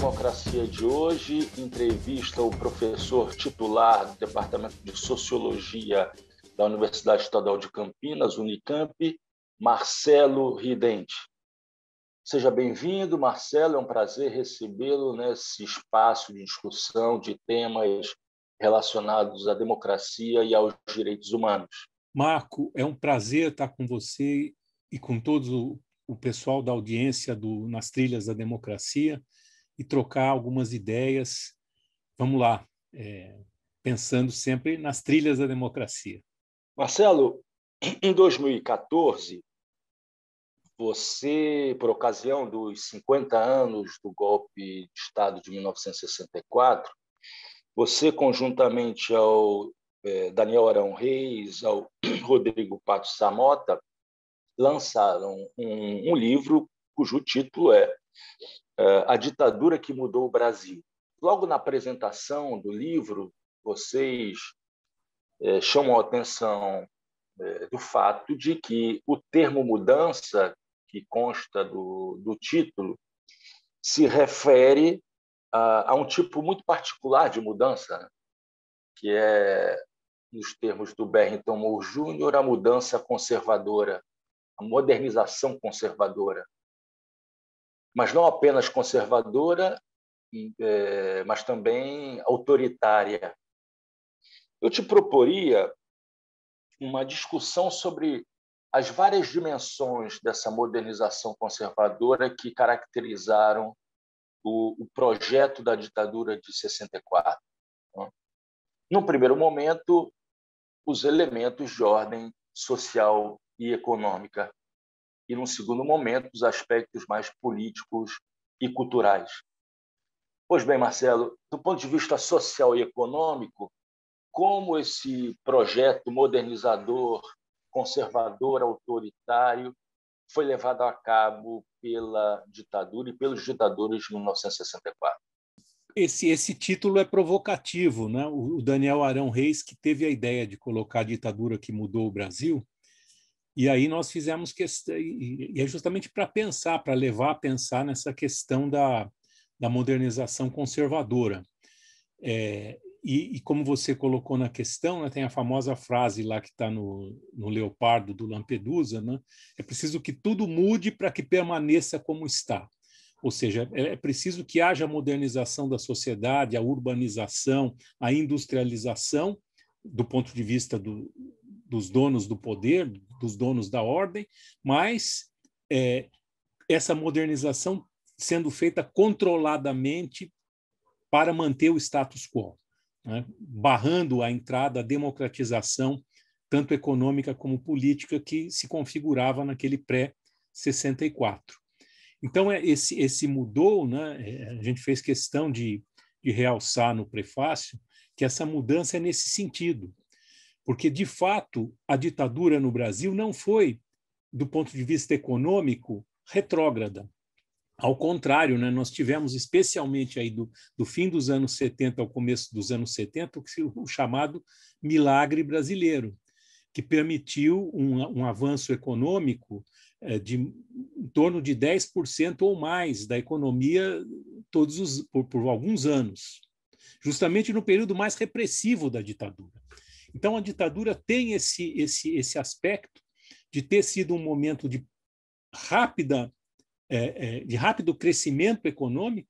Democracia de hoje entrevista o professor titular do Departamento de Sociologia da Universidade Estadual de Campinas, Unicamp, Marcelo Ridente. Seja bem-vindo, Marcelo, é um prazer recebê-lo nesse espaço de discussão de temas relacionados à democracia e aos direitos humanos. Marco, é um prazer estar com você e com todo o pessoal da audiência do Nas Trilhas da Democracia e trocar algumas ideias. Vamos lá, é, pensando sempre nas trilhas da democracia. Marcelo, em 2014, você, por ocasião dos 50 anos do golpe de Estado de 1964, você, conjuntamente ao é, Daniel Arão Reis, ao Rodrigo Pato Samota, lançaram um, um livro cujo título é é, a ditadura que mudou o Brasil. Logo na apresentação do livro, vocês é, chamam a atenção é, do fato de que o termo mudança, que consta do, do título, se refere a, a, um tipo muito particular de mudança, né? que é, nos termos do Barrington Moore Jr., a mudança conservadora, a modernização conservadora, mas não apenas conservadora, é, mas também autoritária. Eu te proporia uma discussão sobre as várias dimensões dessa modernização conservadora que caracterizaram o, projeto da ditadura de 64. Né? Num primeiro momento, os elementos de ordem social e econômica e, num segundo momento, os aspectos mais políticos e culturais. Pois bem, Marcelo, do ponto de vista social e econômico, como esse projeto modernizador, conservador, autoritário foi levado a cabo pela ditadura e pelos ditadores de 1964? Esse, esse título é provocativo. Né? O Daniel Arão Reis, que teve a ideia de colocar a ditadura que mudou o Brasil, e aí nós fizemos questão, e é justamente para pensar, para levar a pensar nessa questão da, da modernização conservadora. É, e, e, como você colocou na questão, né, tem a famosa frase lá que está no, no Leopardo do Lampedusa, né, é preciso que tudo mude para que permaneça como está. Ou seja, é, é preciso que haja modernização da sociedade, a urbanização, a industrialização, do ponto de vista do, dos donos do poder, dos donos da ordem, mas é, essa modernização sendo feita controladamente para manter o status quo, né? barrando a entrada, a democratização, tanto econômica como política, que se configurava naquele pré-64. Então, é, esse, esse mudou, né? É, a gente fez questão de, de realçar no prefácio que essa mudança é nesse sentido porque, de fato, a ditadura no Brasil não foi, do ponto de vista econômico, retrógrada. Ao contrário, né, nós tivemos, especialmente aí do, do, fim dos anos 70 ao começo dos anos 70, o chamado milagre brasileiro, que permitiu um, um avanço econômico eh, de em torno de 10% ou mais da economia todos os, por, por alguns anos, justamente no período mais repressivo da ditadura. Então a ditadura tem esse esse esse aspecto de ter sido um momento de rápida é, é, de rápido crescimento econômico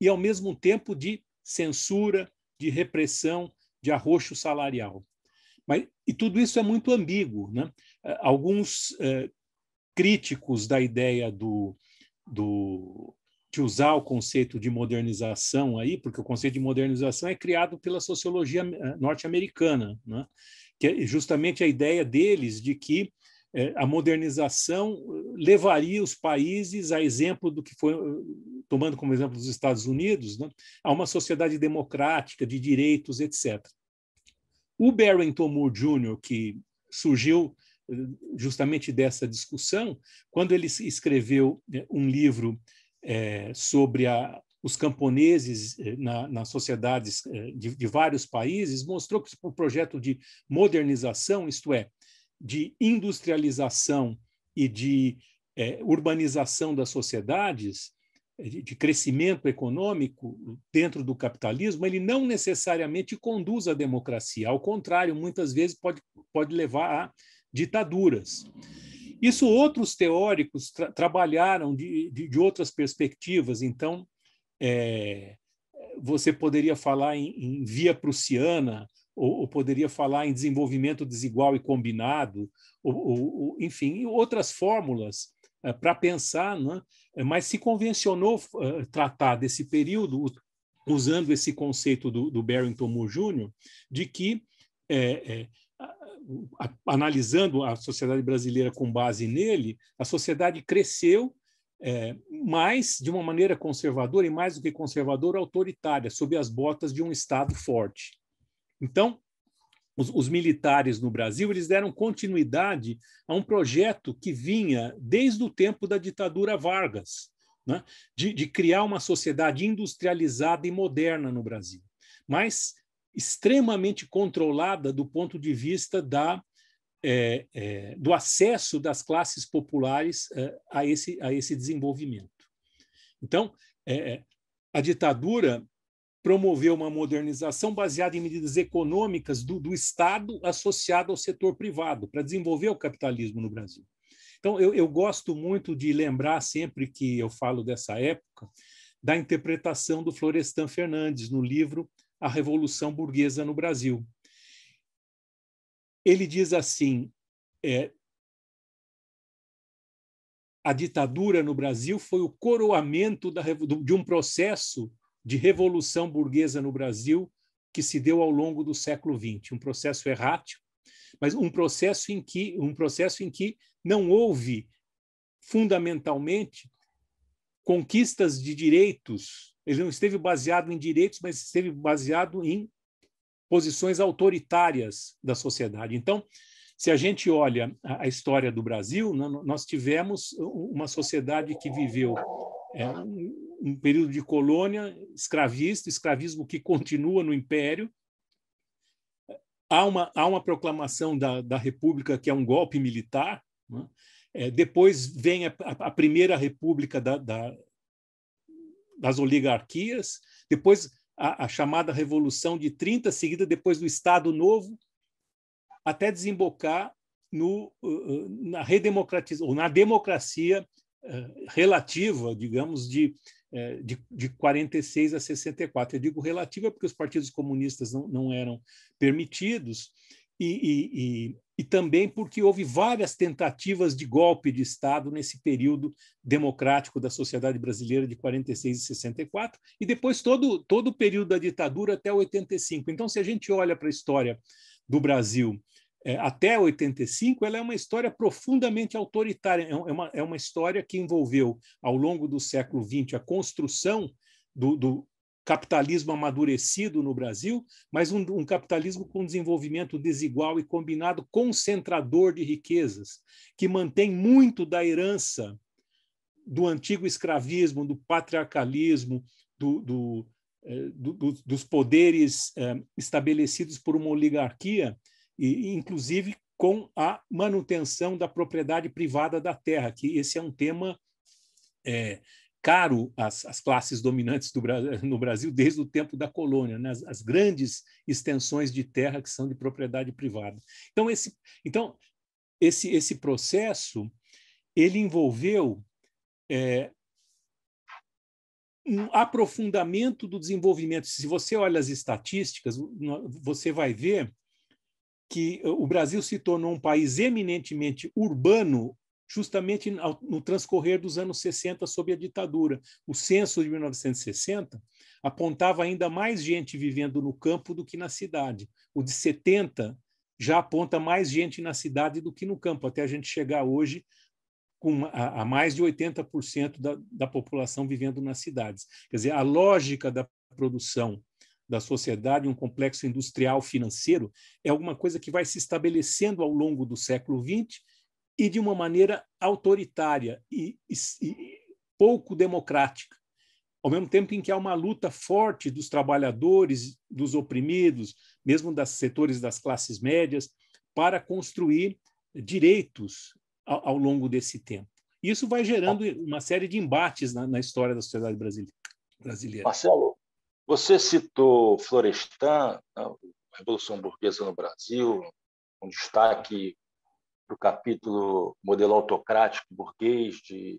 e ao mesmo tempo de censura, de repressão, de arroxo salarial. Mas, e tudo isso é muito ambíguo. Né? Alguns é, críticos da ideia do, do de usar o conceito de modernização aí, porque o conceito de modernização é criado pela sociologia eh, norte-americana, né? que é justamente a ideia deles de que eh, a modernização eh, levaria os países, a exemplo do que foi, tomando como exemplo os Estados Unidos, né? a uma sociedade democrática, de direitos, etc. O Barrington Moore Jr., que surgiu justamente dessa discussão, quando ele escreveu um livro é, sobre a, os camponeses é, na, nas sociedades é, de, de, vários países mostrou que o projeto de modernização, isto é, de industrialização e de é, urbanização das sociedades, é, de, de crescimento econômico dentro do capitalismo, ele não necessariamente conduz à democracia. Ao contrário, muitas vezes pode, pode levar a ditaduras. Isso outros teóricos tra trabalharam de, de, de, outras perspectivas, então é, você poderia falar em, em via prussiana, ou, ou, poderia falar em desenvolvimento desigual e combinado, ou, ou, enfim, outras fórmulas é, para pensar, né? É, mas se convencionou é, tratar desse período usando esse conceito do, do Barrington Moore Jr., de que é, é, a, analisando a sociedade brasileira com base nele, a sociedade cresceu é, mais de uma maneira conservadora e mais do que conservadora, autoritária, sob as botas de um Estado forte. Então, os, os, militares no Brasil eles deram continuidade a um projeto que vinha desde o tempo da ditadura Vargas, né? de, de criar uma sociedade industrializada e moderna no Brasil. Mas extremamente controlada do ponto de vista da, é, é, do acesso das classes populares é, a, esse, a esse desenvolvimento. Então, é, é, a ditadura promoveu uma modernização baseada em medidas econômicas do, do Estado associado ao setor privado, para desenvolver o capitalismo no Brasil. Então, eu, eu gosto muito de lembrar, sempre que eu falo dessa época, da interpretação do Florestan Fernandes no livro a Revolução Burguesa no Brasil. Ele diz assim: é, a ditadura no Brasil foi o coroamento da, de um processo de revolução burguesa no Brasil que se deu ao longo do século XX, um processo errático, mas um processo em que um processo em que não houve fundamentalmente conquistas de direitos ele não esteve baseado em direitos, mas esteve baseado em posições autoritárias da sociedade. Então, se a gente olha a história do Brasil, né, nós tivemos uma sociedade que viveu é, um período de colônia escravista, escravismo que continua no Império. Há uma, há uma proclamação da, da República que é um golpe militar. Né? É, depois vem a, a Primeira República da, da, das oligarquias, depois a, a, chamada Revolução de 30, seguida depois do Estado Novo, até desembocar no, uh, uh, na redemocratização, ou na democracia uh, relativa, digamos, de, eh, de, de 46 a 64. Eu digo relativa porque os partidos comunistas não, não eram permitidos, e, e, e também porque houve várias tentativas de golpe de Estado nesse período democrático da sociedade brasileira de 46 e 64, e depois todo, todo o período da ditadura até 85. Então, se a gente olha para a história do Brasil é, até 85, ela é uma história profundamente autoritária, é, é uma, é uma história que envolveu, ao longo do século XX, a construção do, do, capitalismo amadurecido no Brasil, mas um, um, capitalismo com desenvolvimento desigual e combinado concentrador de riquezas, que mantém muito da herança do antigo escravismo, do patriarcalismo, do, do, eh, do, dos poderes eh, estabelecidos por uma oligarquia, e inclusive com a manutenção da propriedade privada da terra, que esse é um tema é, caro as, as classes dominantes do, no Brasil desde o tempo da colônia, né? as, as, grandes extensões de terra que são de propriedade privada. Então, esse, então, esse, esse processo ele envolveu é, um aprofundamento do desenvolvimento. Se você olha as estatísticas, você vai ver que o Brasil se tornou um país eminentemente urbano justamente no transcorrer dos anos 60 sob a ditadura. O censo de 1960 apontava ainda mais gente vivendo no campo do que na cidade. O de 70 já aponta mais gente na cidade do que no campo, até a gente chegar hoje com a, a mais de 80% da, da população vivendo nas cidades. Quer dizer, a lógica da produção da sociedade, um complexo industrial financeiro, é alguma coisa que vai se estabelecendo ao longo do século XX e de uma maneira autoritária e, e, e pouco democrática. Ao mesmo tempo em que há uma luta forte dos trabalhadores, dos oprimidos, mesmo dos setores das classes médias, para construir direitos ao, ao longo desse tempo. Isso vai gerando uma série de embates na, na história da sociedade brasileira. Marcelo, você citou Florestan, né, a Revolução Burguesa no Brasil, um destaque para o capítulo modelo autocrático burguês de,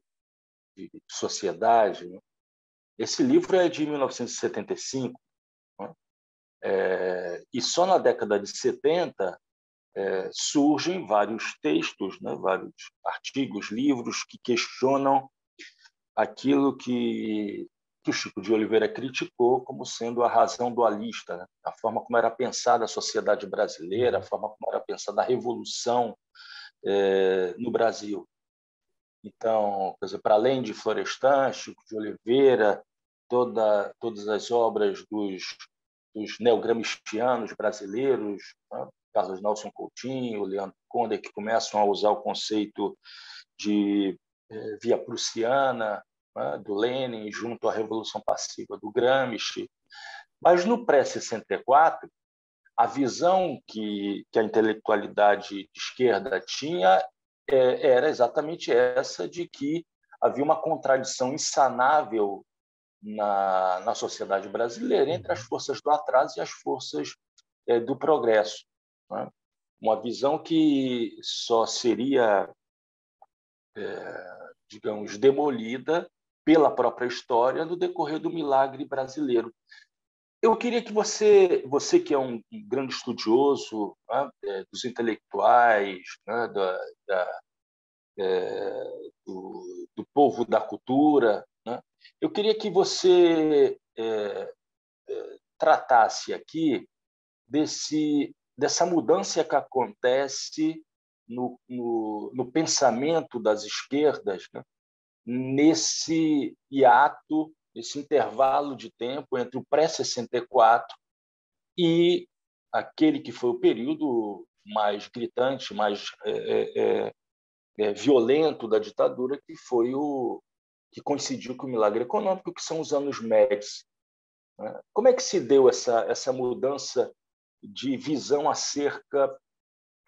de sociedade. Né? Esse livro é de 1975 né? é, e só na década de 70 é, surgem vários textos, né? vários artigos, livros que questionam aquilo que, que, o Chico de Oliveira criticou como sendo a razão dualista, né? a forma como era pensada a sociedade brasileira, a forma como era pensada a revolução é, no Brasil. Então, para além de Florestan, Chico de Oliveira, toda, todas as obras dos, dos neogramistianos brasileiros, né? Carlos Nelson Coutinho, Leandro Conde, que começam a usar o conceito de eh, via prussiana, né? do Lenin, junto à Revolução Passiva do Gramsci. Mas no pré-64, a visão que, que a intelectualidade de esquerda tinha é, era exatamente essa de que havia uma contradição insanável na, na sociedade brasileira entre as uhum. forças do atraso e as forças é, do progresso. Né? Uma visão que só seria, é, digamos, demolida pela própria história no decorrer do milagre brasileiro eu queria que você, você que é um grande estudioso né, é, dos intelectuais, né, da, da, é, do, do, povo da cultura, né, eu queria que você é, é, tratasse aqui desse, dessa mudança que acontece no, no, no pensamento das esquerdas né, nesse hiato esse intervalo de tempo entre o pré-64 e aquele que foi o período mais gritante, mais é é, é, é, violento da ditadura, que foi o que coincidiu com o milagre econômico, que são os anos médios. Né? Como é que se deu essa, essa mudança de visão acerca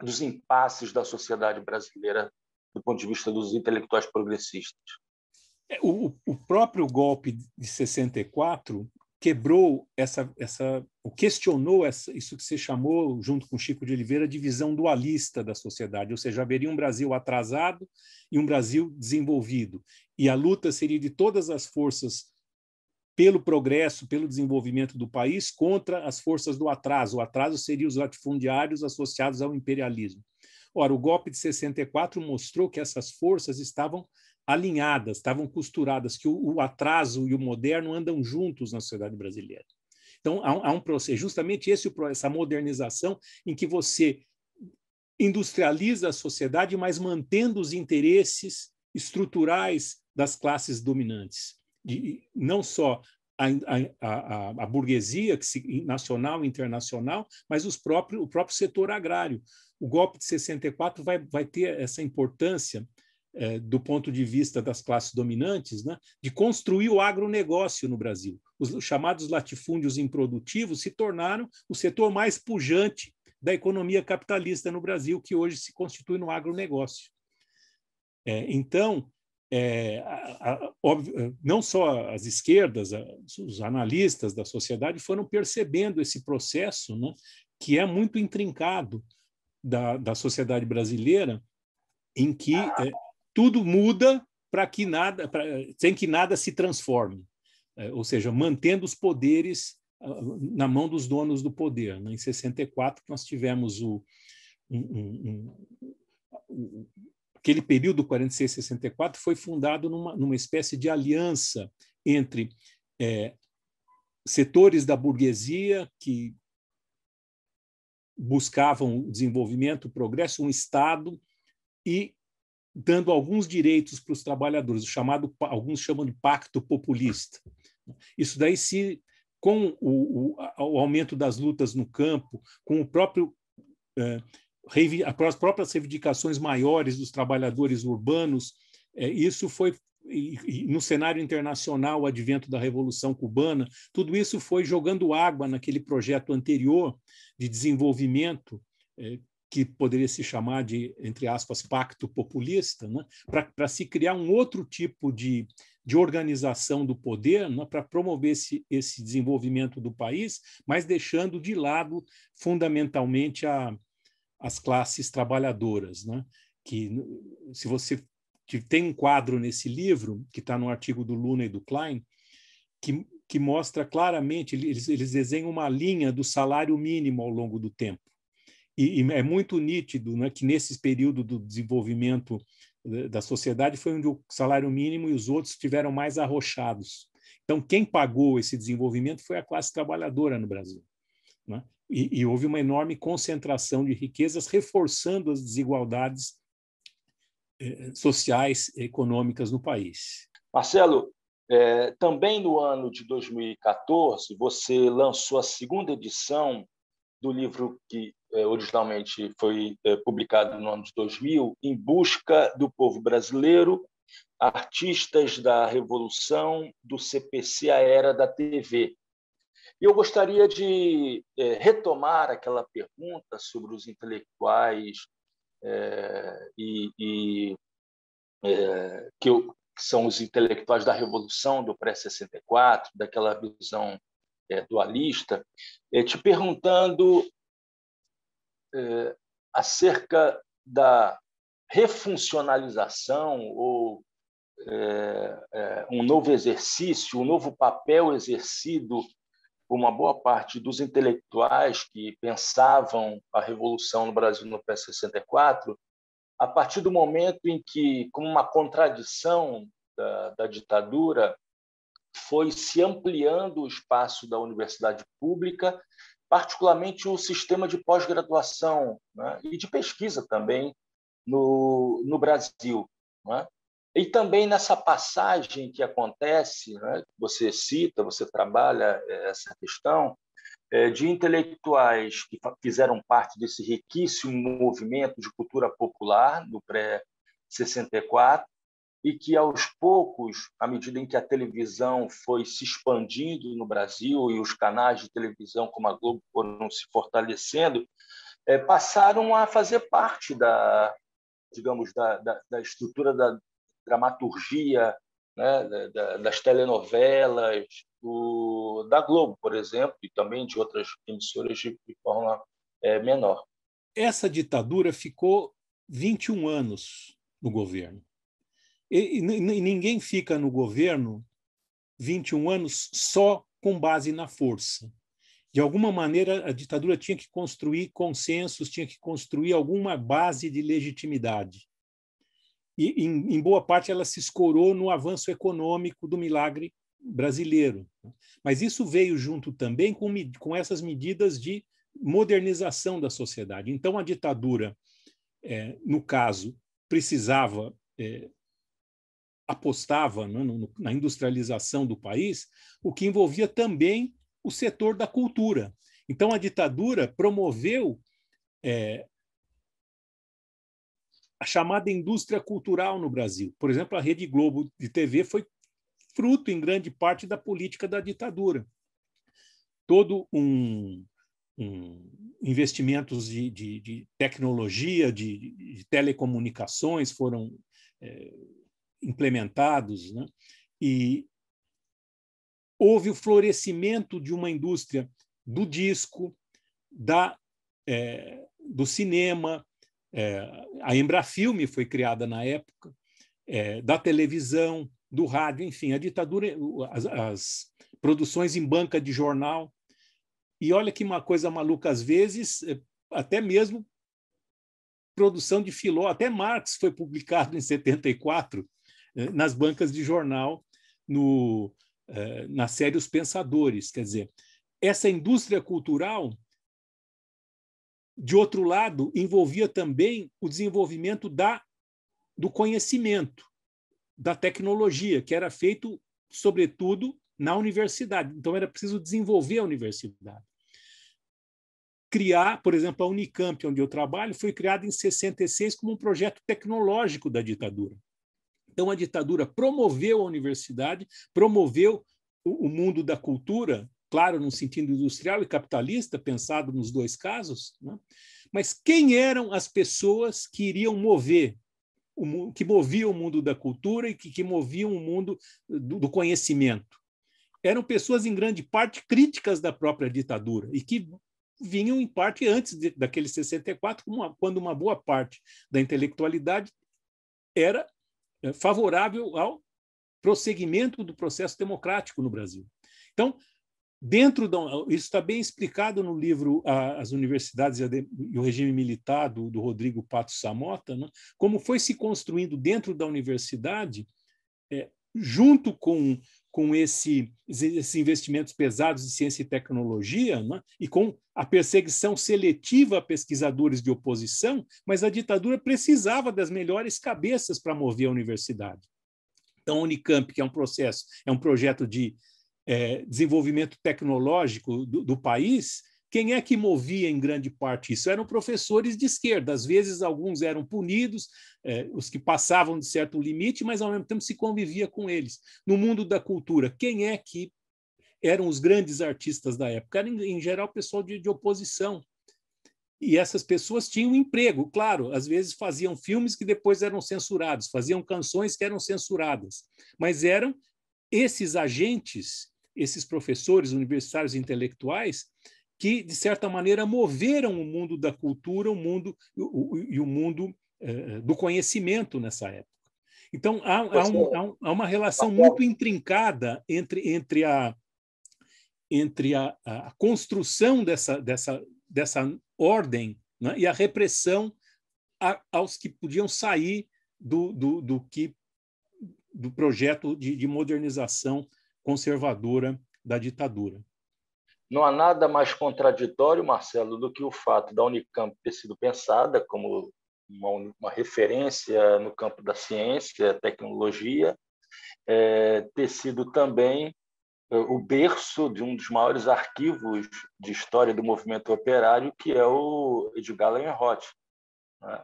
dos impasses da sociedade brasileira do ponto de vista dos intelectuais progressistas? É, o, o próprio golpe de 64 quebrou essa, essa questionou essa, isso que você chamou, junto com Chico de Oliveira, de visão dualista da sociedade, ou seja, haveria um Brasil atrasado e um Brasil desenvolvido. E a luta seria de todas as forças pelo progresso, pelo desenvolvimento do país, contra as forças do atraso. O atraso seria os latifundiários associados ao imperialismo. Ora, o golpe de 64 mostrou que essas forças estavam alinhadas, estavam costuradas, que o, o atraso e o moderno andam juntos na sociedade brasileira. Então, há um, há um processo, é justamente esse, essa modernização em que você industrializa a sociedade, mas mantendo os interesses estruturais das classes dominantes. De, não só a, a, a, a burguesia que se, nacional e internacional, mas os próprios, o próprio setor agrário. O golpe de 64 vai, vai ter essa importância é, do ponto de vista das classes dominantes, né, de construir o agronegócio no Brasil. Os chamados latifúndios improdutivos se tornaram o setor mais pujante da economia capitalista no Brasil, que hoje se constitui no agronegócio. É, então, é, a, a, óbvio, é, não só as esquerdas, a, os analistas da sociedade foram percebendo esse processo, né, que é muito intrincado da, da sociedade brasileira, em que é, tudo muda para que nada, pra, sem que nada se transforme, é, ou seja, mantendo os poderes uh, na mão dos donos do poder. Né? Em 64 nós tivemos o, um, um, um, aquele período 46 64 foi fundado numa, numa espécie de aliança entre é, setores da burguesia que buscavam o desenvolvimento, o progresso, um Estado e dando alguns direitos para os trabalhadores, o chamado, alguns chamam de pacto populista. Isso daí se com o, o, o aumento das lutas no campo, com o próprio é, as próprias reivindicações maiores dos trabalhadores urbanos, é, isso foi no cenário internacional, o advento da Revolução Cubana, tudo isso foi jogando água naquele projeto anterior de desenvolvimento é, que poderia se chamar de, entre aspas, pacto populista, né? para se criar um outro tipo de, de organização do poder né? para promover esse, esse desenvolvimento do país, mas deixando de lado fundamentalmente a, as classes trabalhadoras. Né? Que, se você que tem um quadro nesse livro, que está no artigo do Luna e do Klein, que, que mostra claramente, eles, eles desenham uma linha do salário mínimo ao longo do tempo. E, e é muito nítido né, que nesse período do desenvolvimento da sociedade foi onde o salário mínimo e os outros tiveram mais arrochados. Então, quem pagou esse desenvolvimento foi a classe trabalhadora no Brasil. Né? E, e, houve uma enorme concentração de riquezas, reforçando as desigualdades eh, sociais e econômicas no país. Marcelo, eh, também no ano de 2014, você lançou a segunda edição do livro que é, originalmente foi é, publicado no ano de 2000, Em Busca do Povo Brasileiro, Artistas da Revolução do CPC a Era da TV. eu gostaria de é, retomar aquela pergunta sobre os intelectuais é, e, e é, que, eu, que, são os intelectuais da revolução do pré-64, daquela visão é, dualista, te perguntando eh, acerca da refuncionalização ou eh, eh, um novo exercício, um novo papel exercido por uma boa parte dos intelectuais que pensavam a revolução no Brasil no pé 64 a partir do momento em que, como uma contradição da, da ditadura, foi se ampliando o espaço da universidade pública particularmente o sistema de pós-graduação né, e de pesquisa também no, no Brasil. Né? E também nessa passagem que acontece, né, você cita, você trabalha é, essa questão, é, de intelectuais que fizeram parte desse riquíssimo movimento de cultura popular do pré-64 e que aos poucos, à medida em que a televisão foi se expandindo no Brasil e os canais de televisão como a Globo foram se fortalecendo, é, passaram a fazer parte da, digamos, da, da, da estrutura da dramaturgia, né, da, das telenovelas, do, da Globo, por exemplo, e também de outras emissoras de, de forma é, menor. Essa ditadura ficou 21 anos no governo. E, e, ninguém fica no governo 21 anos só com base na força. De alguma maneira, a ditadura tinha que construir consensos, tinha que construir alguma base de legitimidade. E, em, em boa parte, ela se escorou no avanço econômico do milagre brasileiro. Mas isso veio junto também com, com essas medidas de modernização da sociedade. Então, a ditadura, é, no caso, precisava é, apostava né, no, na industrialização do país, o que envolvia também o setor da cultura. Então, a ditadura promoveu é, a chamada indústria cultural no Brasil. Por exemplo, a Rede Globo de TV foi fruto, em grande parte, da política da ditadura. Todo um, um investimentos de, de, de tecnologia, de, de, telecomunicações foram é, implementados, né? e houve o florescimento de uma indústria do disco, da, é, do cinema, é, a Embrafilme foi criada na época, é, da televisão, do rádio, enfim, a ditadura, as, as, produções em banca de jornal. E olha que uma coisa maluca, às vezes, é, até mesmo produção de Filó, até Marx foi publicado em 74, eh, nas bancas de jornal, no, eh, na série Os Pensadores. Quer dizer, essa indústria cultural, de outro lado, envolvia também o desenvolvimento da, do conhecimento, da tecnologia, que era feito, sobretudo, na universidade. Então, era preciso desenvolver a universidade. Criar, por exemplo, a Unicamp, onde eu trabalho, foi criada em 66 como um projeto tecnológico da ditadura. Então, a ditadura promoveu a universidade, promoveu o, o mundo da cultura, claro, no sentido industrial e capitalista, pensado nos dois casos, né? mas quem eram as pessoas que iriam mover, o, que moviam o mundo da cultura e que, que moviam o mundo do, do conhecimento? Eram pessoas, em grande parte, críticas da própria ditadura e que vinham, em parte, antes de, daquele 64, uma, quando uma boa parte da intelectualidade era é, favorável ao prosseguimento do processo democrático no Brasil. Então, dentro da, isso está bem explicado no livro As Universidades e o Regime Militar, do, do Rodrigo Pato Samota, né? como foi se construindo dentro da universidade, é, junto com com esse, esses investimentos pesados em ciência e tecnologia né? e com a perseguição seletiva a pesquisadores de oposição, mas a ditadura precisava das melhores cabeças para mover a universidade. Então, a Unicamp, que é um processo, é um projeto de é, desenvolvimento tecnológico do, do país, quem é que movia em grande parte isso? Eram professores de esquerda. Às vezes, alguns eram punidos, eh, os que passavam de certo limite, mas ao mesmo tempo se convivia com eles. No mundo da cultura, quem é que eram os grandes artistas da época? Era, em, em geral, pessoal de, de oposição. E essas pessoas tinham emprego, claro, às vezes faziam filmes que depois eram censurados, faziam canções que eram censuradas, mas eram esses agentes, esses professores universitários intelectuais, que, de certa maneira, moveram o mundo da cultura o mundo, o, e o mundo eh, eh, do conhecimento nessa época. Então, há, há, um, é. há, um, há uma relação tá muito intrincada entre, entre, a, entre a, a construção dessa, dessa, dessa ordem né, e a repressão a, aos que podiam sair do, do, do, que, do projeto de, de modernização conservadora da ditadura. Não há nada mais contraditório, Marcelo, do que o fato da Unicamp ter sido pensada como uma, uma referência no campo da ciência, tecnologia, é, ter sido também é, o berço de um dos maiores arquivos de história do movimento operário, que é o Edgar Leonhardt. Né?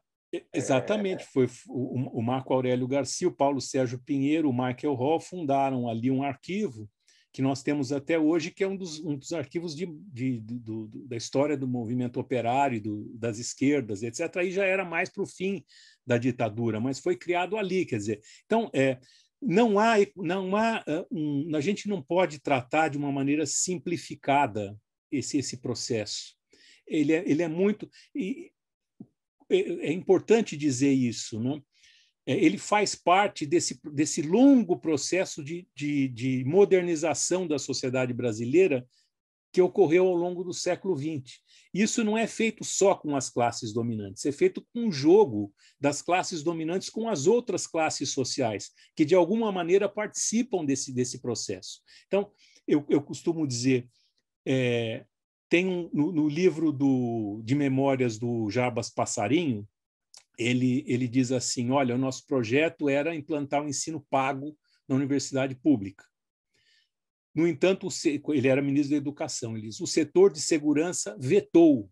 Exatamente, foi o Marco Aurélio Garcia, o Paulo Sérgio Pinheiro, o Michael Hall fundaram ali um arquivo que nós temos até hoje, que é um dos, um dos arquivos de, de, do, do, da história do movimento operário, do, das esquerdas, etc. Aí já era mais para o fim da ditadura, mas foi criado ali, quer dizer. Então, é, não há, não há um, a gente não pode tratar de uma maneira simplificada esse, esse processo. Ele é, ele é muito. E, é, é importante dizer isso, né? É, ele faz parte desse, desse longo processo de, de, de, modernização da sociedade brasileira que ocorreu ao longo do século XX. Isso não é feito só com as classes dominantes, é feito com o jogo das classes dominantes com as outras classes sociais, que de alguma maneira participam desse, desse processo. Então, eu, eu costumo dizer. É, tem um, no, no livro do, de memórias do Jabas Passarinho, ele, ele diz assim: olha, o nosso projeto era implantar o um ensino pago na universidade pública. No entanto, ele era ministro da Educação. Ele diz: o setor de segurança vetou.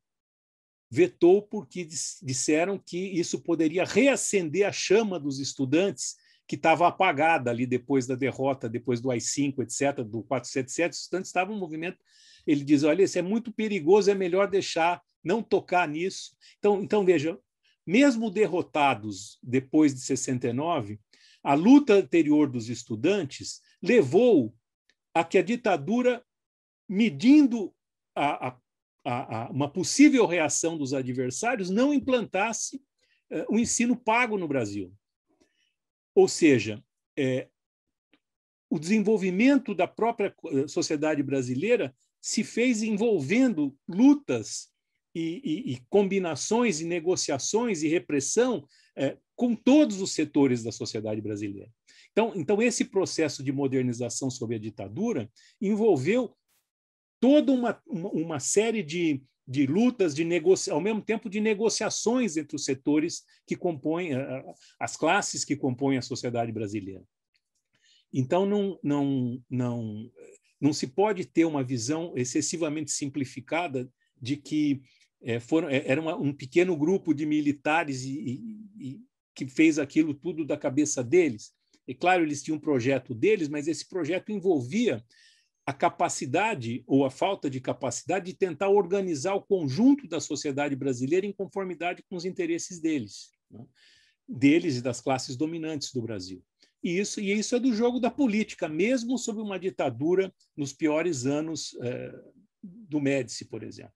Vetou porque disseram que isso poderia reacender a chama dos estudantes que estava apagada ali depois da derrota, depois do AI-5, etc., do 477. Os estudantes estavam no movimento. Ele diz: olha, isso é muito perigoso, é melhor deixar, não tocar nisso. Então, então veja, mesmo derrotados depois de 69, a luta anterior dos estudantes levou a que a ditadura, medindo a, a, a, uma possível reação dos adversários, não implantasse uh, eh, o ensino pago no Brasil. Ou seja, é, o desenvolvimento da própria eh, sociedade brasileira se fez envolvendo lutas e, e, e combinações e negociações e repressão é, com todos os setores da sociedade brasileira. Então, então, esse processo de modernização sob a ditadura envolveu toda uma, uma, uma série de, de lutas, de negocia, ao mesmo tempo de negociações entre os setores que compõem, as classes que compõem a sociedade brasileira. Então, não, não, não, não se pode ter uma visão excessivamente simplificada de que é, foram, é, era uma, um pequeno grupo de militares e, e, e que fez aquilo tudo da cabeça deles. É claro, eles tinham um projeto deles, mas esse projeto envolvia a capacidade ou a falta de capacidade de tentar organizar o conjunto da sociedade brasileira em conformidade com os interesses deles, né? deles e das classes dominantes do Brasil. E isso, e isso é do jogo da política, mesmo sob uma ditadura nos piores anos eh, do Médici, por exemplo.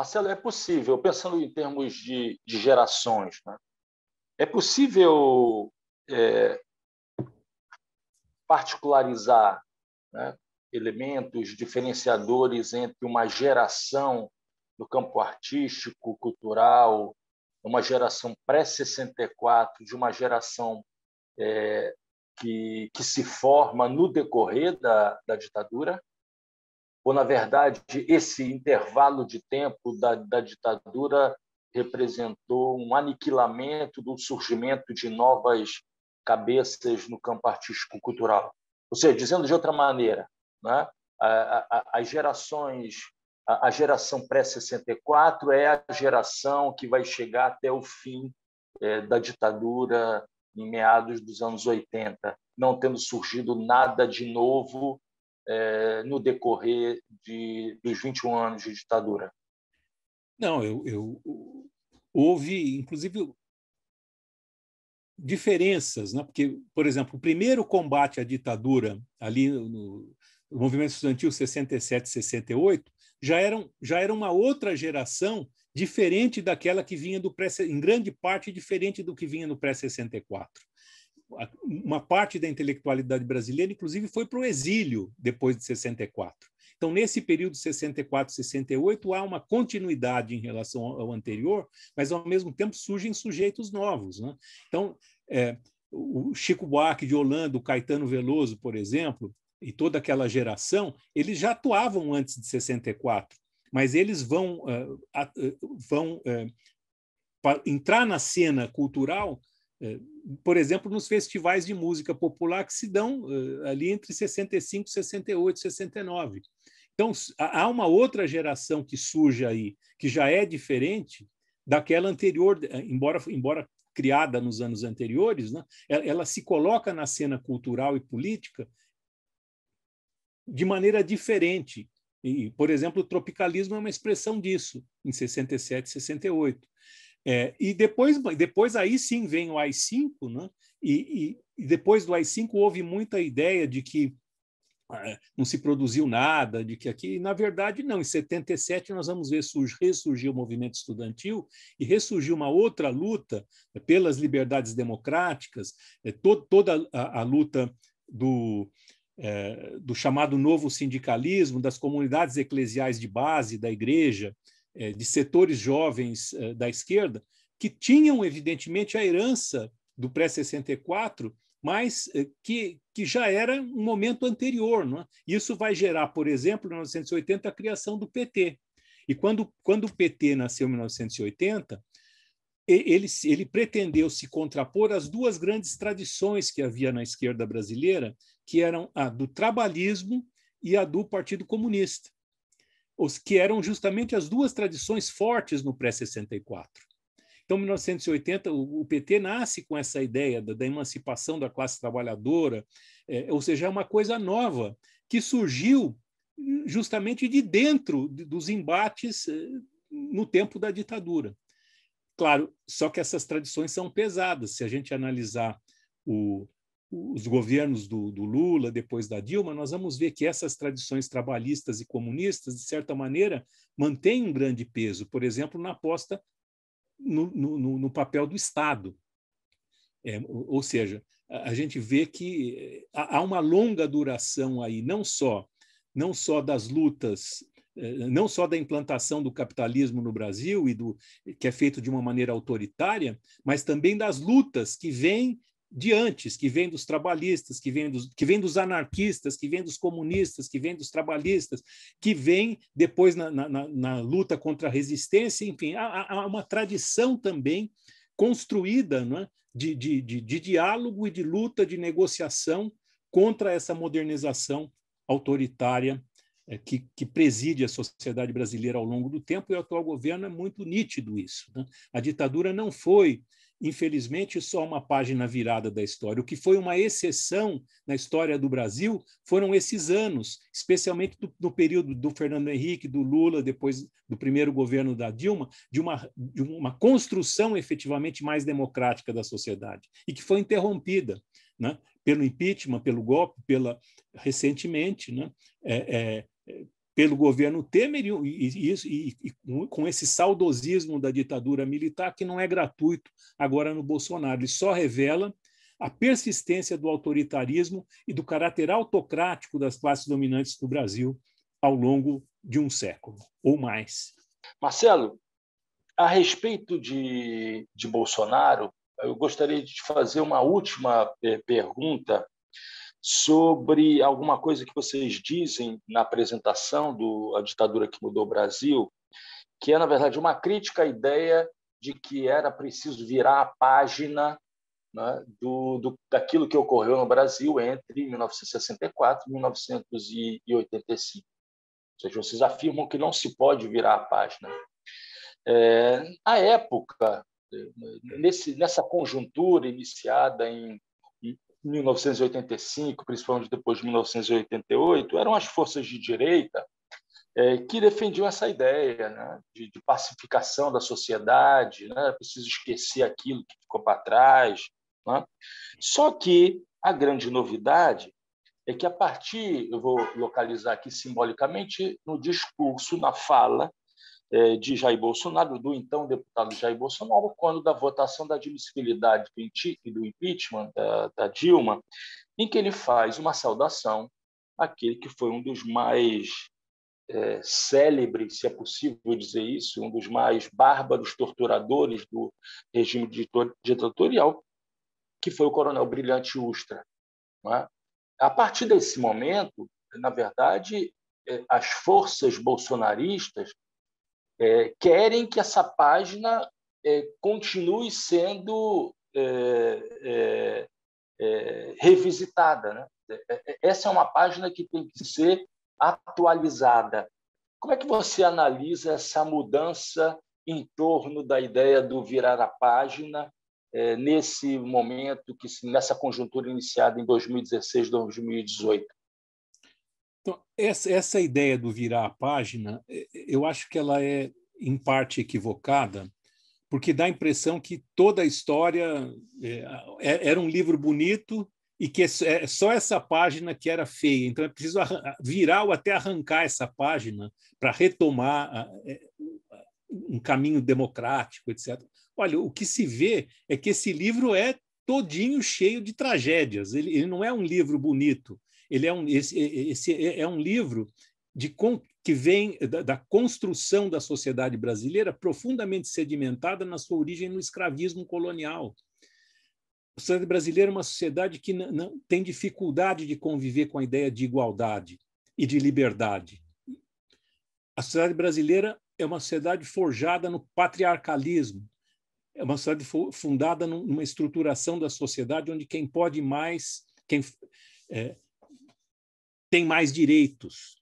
Marcelo, é possível, pensando em termos de, de gerações, né? é possível é, particularizar né, elementos diferenciadores entre uma geração no campo artístico, cultural, uma geração pré-64, de uma geração é, que, que se forma no decorrer da, da ditadura? ou, na verdade, esse intervalo de tempo da, da ditadura representou um aniquilamento do surgimento de novas cabeças no campo artístico cultural. Ou seja, dizendo de outra maneira, né? as gerações, a geração pré-64 é a geração que vai chegar até o fim é, da ditadura em meados dos anos 80, não tendo surgido nada de novo é, no decorrer de, dos 21 anos de ditadura? Não, eu, eu houve, inclusive, diferenças, né? porque, por exemplo, o primeiro combate à ditadura, ali no, no movimento estudantil 67, 68, já era, já era uma outra geração diferente daquela que vinha do pré, em grande parte diferente do que vinha no pré-64 uma parte da intelectualidade brasileira, inclusive, foi para o exílio depois de 64. Então, nesse período 64, 68, há uma continuidade em relação ao anterior, mas, ao mesmo tempo, surgem sujeitos novos. Né? Então, é, o Chico Buarque de Holanda, o Caetano Veloso, por exemplo, e toda aquela geração, eles já atuavam antes de 64, mas eles vão, uh, uh, vão uh, entrar na cena cultural eh, por exemplo, nos festivais de música popular que se dão eh, ali entre 65, 68, 69. Então, há uma outra geração que surge aí, que já é diferente daquela anterior, eh, embora, embora criada nos anos anteriores, né? ela se coloca na cena cultural e política de maneira diferente. E, por exemplo, o tropicalismo é uma expressão disso, em 67, 68. É, e depois, depois aí sim vem o AI-5, né? E, e, e, depois do AI-5 houve muita ideia de que é, não se produziu nada, de que aqui... Na verdade, não. Em 77 nós vamos ver surg, ressurgir o movimento estudantil e ressurgiu uma outra luta é, pelas liberdades democráticas, é, to, toda a, a luta do... É, do chamado novo sindicalismo, das comunidades eclesiais de base da igreja, eh, de setores jovens eh, da esquerda, que tinham, evidentemente, a herança do pré-64, mas eh, que, que já era um momento anterior. Não é? Isso vai gerar, por exemplo, em 1980, a criação do PT. E quando, quando o PT nasceu em 1980, ele, ele pretendeu se contrapor às duas grandes tradições que havia na esquerda brasileira, que eram a do trabalhismo e a do Partido Comunista os que eram justamente as duas tradições fortes no pré-64. Então, 1980, o PT nasce com essa ideia da, da emancipação da classe trabalhadora, é, ou seja, é uma coisa nova que surgiu justamente de dentro dos embates é, no tempo da ditadura. Claro, só que essas tradições são pesadas. Se a gente analisar o, os governos do, do, Lula, depois da Dilma, nós vamos ver que essas tradições trabalhistas e comunistas, de certa maneira, mantêm um grande peso, por exemplo, na aposta no, no, no papel do Estado. É, ou seja, a, a gente vê que eh, há uma longa duração aí, não só, não só das lutas eh, não só da implantação do capitalismo no Brasil e do que é feito de uma maneira autoritária, mas também das lutas que vêm de antes, que vem dos trabalhistas, que vem dos, que vem dos anarquistas, que vem dos comunistas, que vem dos trabalhistas, que vem depois na, na, na luta contra a resistência, enfim, há, há uma tradição também construída não é? de, de, de, de diálogo e de luta, de negociação contra essa modernização autoritária é, que, que, preside a sociedade brasileira ao longo do tempo, e o atual governo é muito nítido isso. Né. A ditadura não foi infelizmente, só uma página virada da história. O que foi uma exceção na história do Brasil foram esses anos, especialmente do, no período do Fernando Henrique, do Lula, depois do primeiro governo da Dilma, de uma, de uma construção efetivamente mais democrática da sociedade, e que foi interrompida né, pelo impeachment, pelo golpe, pela recentemente, né, é, é, pelo governo Temer e, e, e, e, com esse saudosismo da ditadura militar que não é gratuito agora no Bolsonaro. Ele só revela a persistência do autoritarismo e do caráter autocrático das classes dominantes do Brasil ao longo de um século ou mais. Marcelo, a respeito de, de Bolsonaro, eu gostaria de te fazer uma última pergunta sobre alguma coisa que vocês dizem na apresentação do A Ditadura que Mudou o Brasil, que é, na verdade, uma crítica à ideia de que era preciso virar a página né, do, do, daquilo que ocorreu no Brasil entre 1964 e 1985. Ou seja, vocês afirmam que não se pode virar a página. É, à época, nesse, nessa conjuntura iniciada em 1985, principalmente depois de 1988, eram as forças de direita é, que defendiam essa ideia né, de, de, pacificação da sociedade, né, preciso esquecer aquilo que ficou para trás. Né? Só que a grande novidade é que, a partir, eu vou localizar aqui simbolicamente, no discurso, na fala é, de Jair Bolsonaro, do então deputado Jair Bolsonaro, quando da votação da admissibilidade do impeachment da, da Dilma, em que ele faz uma saudação àquele que foi um dos mais é, célebres, se é possível dizer isso, um dos mais bárbaros torturadores do regime ditatorial, que foi o coronel Brilhante Ustra. É? A partir desse momento, na verdade, é, as forças bolsonaristas é, querem que essa página é, continue sendo é, é, é revisitada. Né? É, essa é uma página que tem que ser atualizada. Como é que você analisa essa mudança em torno da ideia do virar a página nesse momento, que nessa conjuntura iniciada em 2016, 2018? Então, essa, essa ideia do virar a página, eu acho que ela é, em parte, equivocada, porque dá a impressão que toda a história é, é era um livro bonito e que é, é só essa página que era feia. Então, é preciso virar ou até arrancar essa página para retomar é, um caminho democrático, etc. Olha, o que se vê é que esse livro é todinho cheio de tragédias. Ele, ele não é um livro bonito. Ele é um, esse, esse é, é um livro de que vem da, da, construção da sociedade brasileira profundamente sedimentada na sua origem no escravismo colonial. A sociedade brasileira é uma sociedade que não, não, tem dificuldade de conviver com a ideia de igualdade e de liberdade. A sociedade brasileira é uma sociedade forjada no patriarcalismo, é uma sociedade fundada numa estruturação da sociedade onde quem pode mais, quem é, tem mais direitos.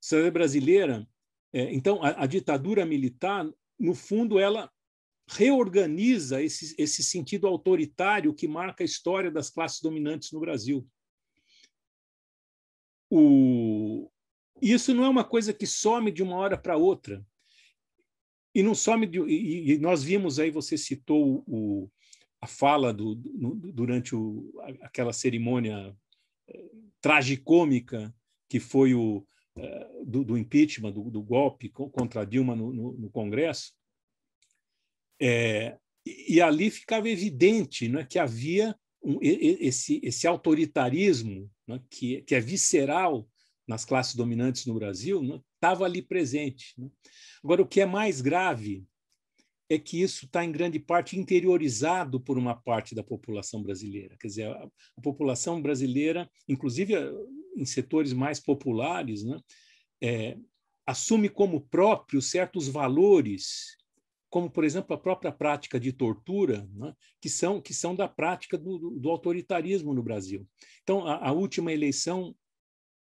Sociedade brasileira, é, então, a, a, ditadura militar, no fundo, ela reorganiza esse, esse sentido autoritário que marca a história das classes dominantes no Brasil. O... Isso não é uma coisa que some de uma hora para outra. E não some de... E nós vimos aí, você citou o, a fala do, durante o, aquela cerimônia tragicômica que foi o eh, do, do impeachment, do, do, golpe contra Dilma no, no, no Congresso, é, e ali ficava evidente né, que havia um, esse, esse, autoritarismo né, que, que, é visceral nas classes dominantes no Brasil, estava né, ali presente. Né. Agora, o que é mais grave é que isso está, em grande parte, interiorizado por uma parte da população brasileira. Quer dizer, a, a população brasileira, inclusive eh, em setores mais populares, né, é, assume como próprio certos valores, como, por exemplo, a própria prática de tortura, né, que, são, que são da prática do, do autoritarismo no Brasil. Então, a, a última eleição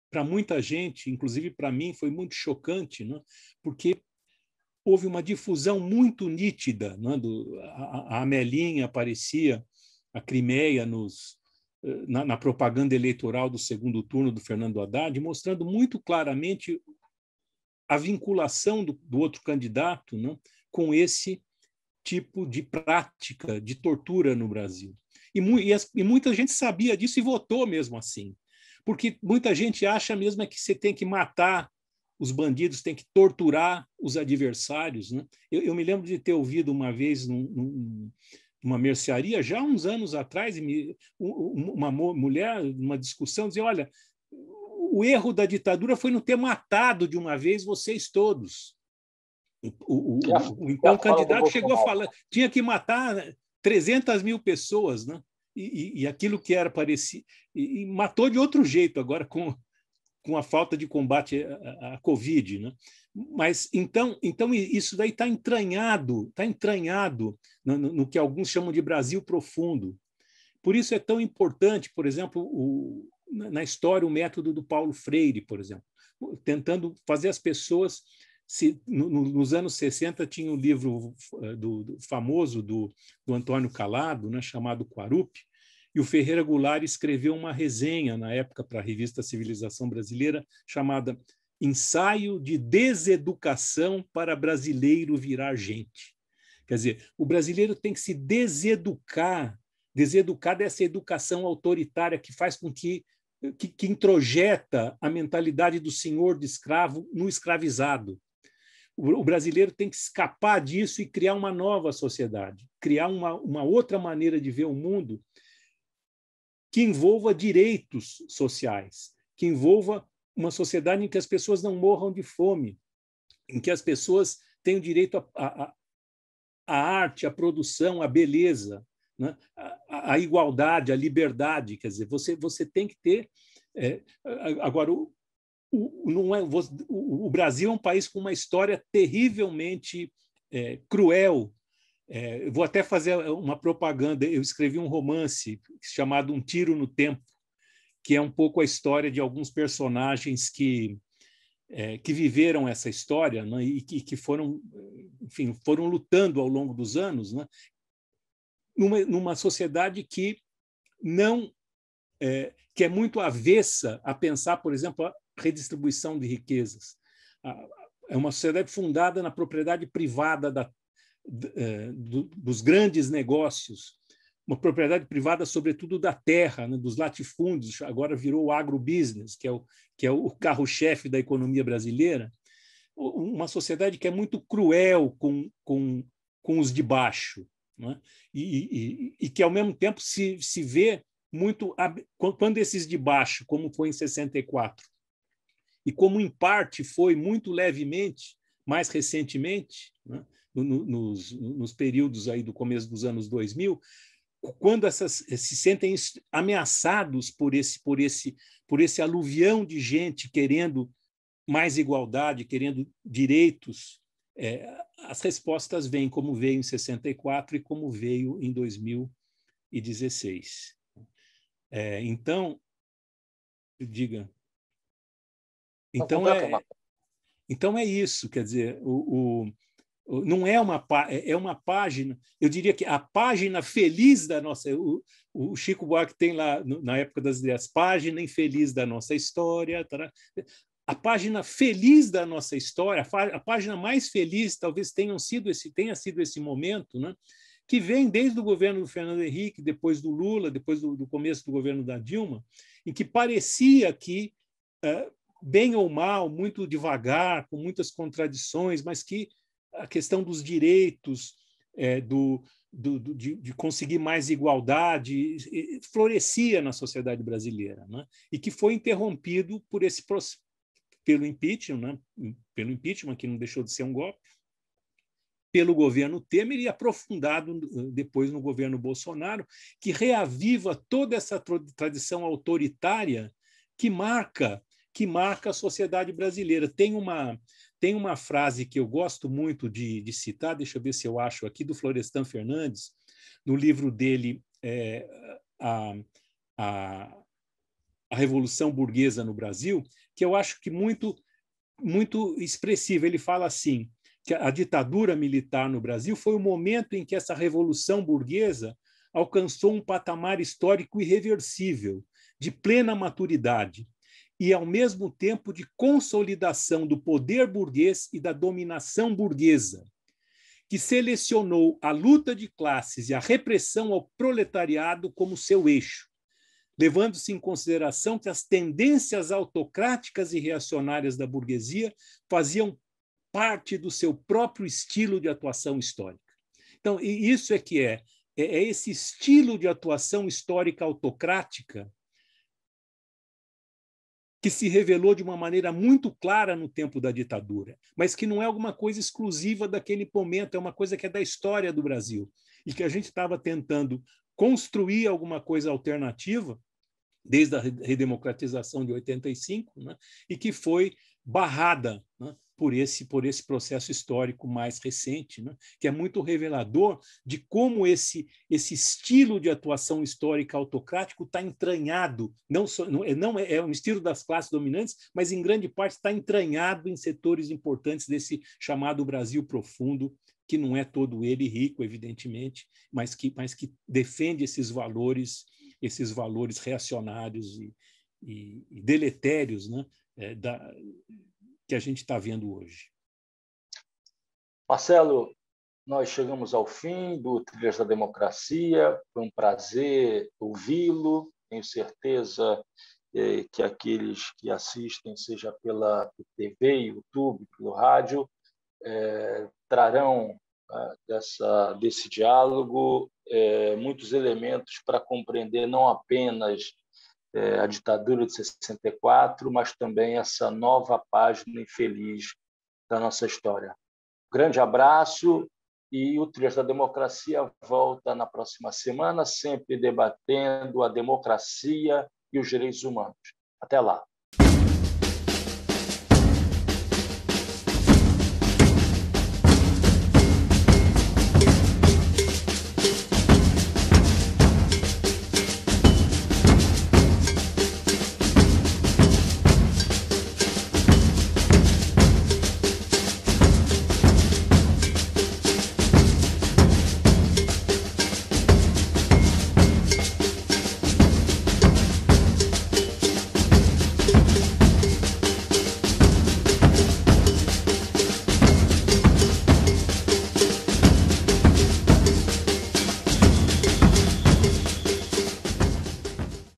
para muita gente, inclusive para mim, foi muito chocante, né? porque houve uma difusão muito nítida. Né? Do, a, a Amelinha aparecia, a Crimeia, nos, eh, na, na, propaganda eleitoral do segundo turno do Fernando Haddad, mostrando muito claramente a vinculação do, do outro candidato né? com esse tipo de prática de tortura no Brasil. E, mu e, as, e muita gente sabia disso e votou mesmo assim. Porque muita gente acha mesmo é que você tem que matar os bandidos têm que torturar os adversários. Né? Eu, eu, me lembro de ter ouvido uma vez num, num, numa mercearia, já uns anos atrás, me, uma mulher, numa discussão, dizia: olha, o erro da ditadura foi não ter matado de uma vez vocês todos. O, o, o, o então candidato chegou a falar, tinha que matar 300 mil pessoas, né? E, e, e aquilo que era parecido e, e matou de outro jeito agora com com a falta de combate à, à Covid. Né? Mas então, então isso daí está entranhado, está entranhado no, no, no, que alguns chamam de Brasil profundo. Por isso é tão importante, por exemplo, o, na história, o método do Paulo Freire, por exemplo, tentando fazer as pessoas. Se, no, nos anos 60 tinha um livro eh, do, do famoso do, do Antônio Calado, né, chamado Quarup, e o Ferreira Goulart escreveu uma resenha na época para a revista Civilização Brasileira chamada Ensaio de Deseducação para Brasileiro Virar Gente. Quer dizer, o brasileiro tem que se deseducar, deseducar dessa é educação autoritária que faz com que que, que introjeta a mentalidade do senhor de escravo no escravizado. O, o brasileiro tem que escapar disso e criar uma nova sociedade, criar uma, uma outra maneira de ver o mundo que envolva direitos sociais, que envolva uma sociedade em que as pessoas não morram de fome, em que as pessoas tenham direito à arte, à produção, à beleza, né? a, a, igualdade, à liberdade. Quer dizer, você, você tem que ter. É, agora, o, o, não é, o, o, Brasil é um país com uma história terrivelmente é, cruel é, eu vou até fazer uma propaganda. Eu escrevi um romance chamado Um Tiro no Tempo, que é um pouco a história de alguns personagens que é, que viveram essa história né, e que, que, foram, enfim, foram lutando ao longo dos anos, né, numa, numa sociedade que não é, que é muito avessa a pensar, por exemplo, a redistribuição de riquezas. É uma sociedade fundada na propriedade privada da, eh, dos grandes negócios, uma propriedade privada, sobretudo da terra, né, dos latifúndios, agora virou o agrobusiness, que é o, que é o carro-chefe da economia brasileira, uma sociedade que é muito cruel com, com, com os de baixo, né, e, e, e, que, ao mesmo tempo, se, se vê muito. Quando esses de baixo, como foi em 64, e como, em parte, foi muito levemente, mais recentemente, né, nos, nos períodos aí do começo dos anos 2000, quando essas, se sentem ameaçados por esse por esse por esse aluvião de gente querendo mais igualdade, querendo direitos, é, as respostas vêm como veio em 64 e como veio em 2016. É, então, diga. Então, então é, então é isso, quer dizer, o, o não é uma é, é uma página eu diria que a página feliz da nossa o, o Chico Buarque tem lá na época das ideias página infeliz da nossa história a página feliz da nossa história a página mais feliz talvez tenham sido esse tenha sido esse momento né que vem desde o governo do Fernando Henrique depois do Lula depois do, do começo do governo da Dilma em que parecia que uh, bem ou mal muito devagar com muitas contradições mas que a questão dos direitos, é, do, do, do de, de, conseguir mais igualdade, florescia na sociedade brasileira, né? e que foi interrompido por esse pelo impeachment, né? pelo impeachment que não deixou de ser um golpe, pelo governo Temer e aprofundado uh, depois no governo Bolsonaro, que reaviva toda essa tradição autoritária que marca que marca a sociedade brasileira. Tem uma tem uma frase que eu gosto muito de, de citar, deixa eu ver se eu acho aqui, do Florestan Fernandes, no livro dele, é, a, a, a Revolução Burguesa no Brasil, que eu acho que muito, muito expressiva. Ele fala assim, que a ditadura militar no Brasil foi o momento em que essa revolução burguesa alcançou um patamar histórico irreversível, de plena maturidade, e, ao mesmo tempo, de consolidação do poder burguês e da dominação burguesa, que selecionou a luta de classes e a repressão ao proletariado como seu eixo, levando-se em consideração que as tendências autocráticas e reacionárias da burguesia faziam parte do seu próprio estilo de atuação histórica. Então, isso é que é, é, é esse estilo de atuação histórica autocrática que se revelou de uma maneira muito clara no tempo da ditadura, mas que não é alguma coisa exclusiva daquele momento, é uma coisa que é da história do Brasil e que a gente estava tentando construir alguma coisa alternativa desde a redemocratização de 85, né, e que foi barrada né, por esse, por esse processo histórico mais recente, né? que é muito revelador de como esse, esse estilo de atuação histórica autocrático está entranhado, não, só, não, é, não é, é, um estilo das classes dominantes, mas em grande parte está entranhado em setores importantes desse chamado Brasil profundo, que não é todo ele rico, evidentemente, mas que, mas que defende esses valores, esses valores reacionários e, e, e deletérios né? É, da, que a gente está vendo hoje. Marcelo, nós chegamos ao fim do Trilhas da Democracia. Foi um prazer ouvi-lo. Tenho certeza eh, que aqueles que assistem, seja pela TV, YouTube, pelo rádio, é, trarão ah, dessa, desse diálogo é, muitos elementos para compreender não apenas é, a ditadura de 64, mas também essa nova página infeliz da nossa história. Grande abraço e o Trias da Democracia volta na próxima semana, sempre debatendo a democracia e os direitos humanos. Até lá.